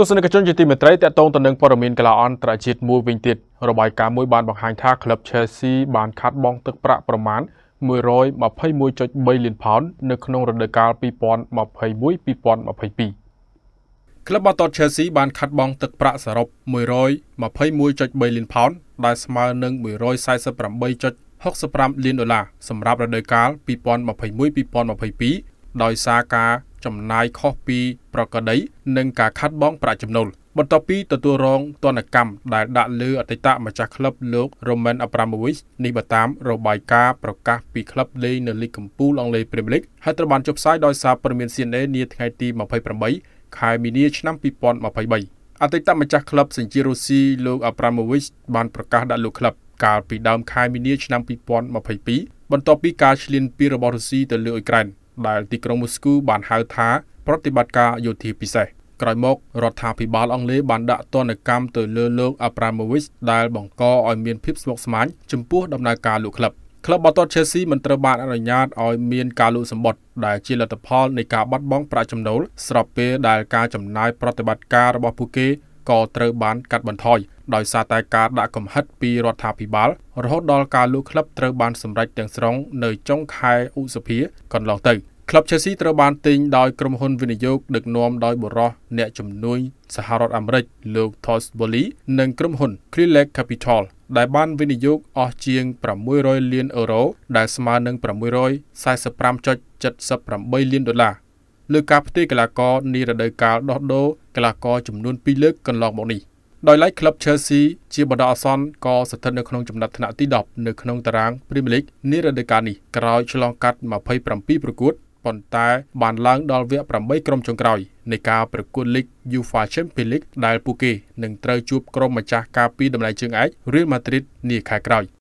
ទស្សនិកជនជាទីមេត្រីតកតងទៅនឹងព័ត៌មានកីឡាអន្តរជាតិមួយវិញទៀតរបាយការណ៍មួយបានបង្ហាញថាក្លឹប Chelsea បានខាត់បង់ទឹកប្រាក់ប្រមាណ121.3លានផោននៅក្នុងរដូវកាល2021-2022ក្លឹបបាល់ទាត់ Chelsea បានខាត់បង់ទឹកប្រាក់សរុប121.3លានផោនដែលស្មើនឹង148.65លានដុល្លារសម្រាប់រដូវកាល2021-2022ដោយសារការចំណាយខុសពីប្រក្រតីនិងការខាត់បងប្រាក់ចំណូលបន្ទាប់ពីទទួលរងទណ្ឌកម្មដែលដាក់លើអតីតម្ចាស់ក្លឹបលោក Roman Abramovich នេះបើតាមរបាយការណ៍ប្រកាសពីក្លឹបលេងនៅលីកកំពូលអង់គ្លេស Premier League ហើយត្រូវបានចុះផ្សាយដោយសារព័ត៌មាន CNN នាថ្ងៃទី28ខែមីនាឆ្នាំ2023អតីតម្ចាស់ក្លឹបសញ្ជារុស្ស៊ីលោក Abramovich បានប្រកាសដាក់លោកក្លឹបកាលពីដើមខែមីនាឆ្នាំ2022បន្ទាប់ពីការឈ្លានពានរបស់រុស្ស៊ីទៅលើអ៊ុយក្រែនដែលទីក្រុងមូស្គូបានហៅថាប្រតិបត្តិការយោធាពិសេសក្រោយមក រដ្ឋាភិបាលអង់គ្លេសបានដាក់ទណ្ឌកម្មទៅលើលោក Abramovich ដែលបង្កឲ្យមានភាពស្មុគស្មាញចំពោះដំណើរការលោកក្លឹបក្លឹបបាល់ទាត់ Chelsea មិនត្រូវបានអនុញ្ញាតឲ្យមានការលក់សម្បត្តិដែលជាលទ្ធផលនៃការបាត់បង់ប្រាក់ចំណូលស្របពេលដែលការចំណាយប្រតិបត្តិការរបស់ពួកគេក៏ត្រូវបានកាត់បន្ថយដោយសារតែការដាក់កំហិតពីរដ្ឋាភិបាលរហូតដល់ការលក់ក្លឹបត្រូវបានសម្រេចទាំងស្រុងនៅចុងខែឧសភាកន្លងទៅ។ក្លឹប Chelsea ត្រូវបានទិញដោយក្រុមហ៊ុនវិនិយោគដឹកនាំដោយបុរសអ្នកជំនួយសហរដ្ឋអាមេរិកលោក Todd Bowley និងក្រុមហ៊ុន Crilec Capital ដែលបានវិនិយោគអស់ជាង600លានអឺរ៉ូដែលស្មើនឹង645.78លានដុល្លារលើការផ្ទេរកីឡាករនារដូវកាលដោះដូរកីឡាករចំនួន2លើកកន្លងមកនេះដោយឡែកក្លឹប Chelsea ជាបណ្ដោះអាសន្នក៏ស្ថិតនៅក្នុងចំណាត់ថ្នាក់ទី10នៅក្នុងតារាង Premier League នារដូវកាលនេះក្រោយឆ្លងកាត់27ប្រកួតប៉ុន្តែបានឡើងដល់វគ្គ8ក្រុមចុងក្រោយនៃការប្រកួតលីក UEFA Champions League ដែលពួកគេនឹងត្រូវជួបក្រុមម្ចាស់ការពីតម្លៃជើងឯក Real Madrid នាខែក្រោយ។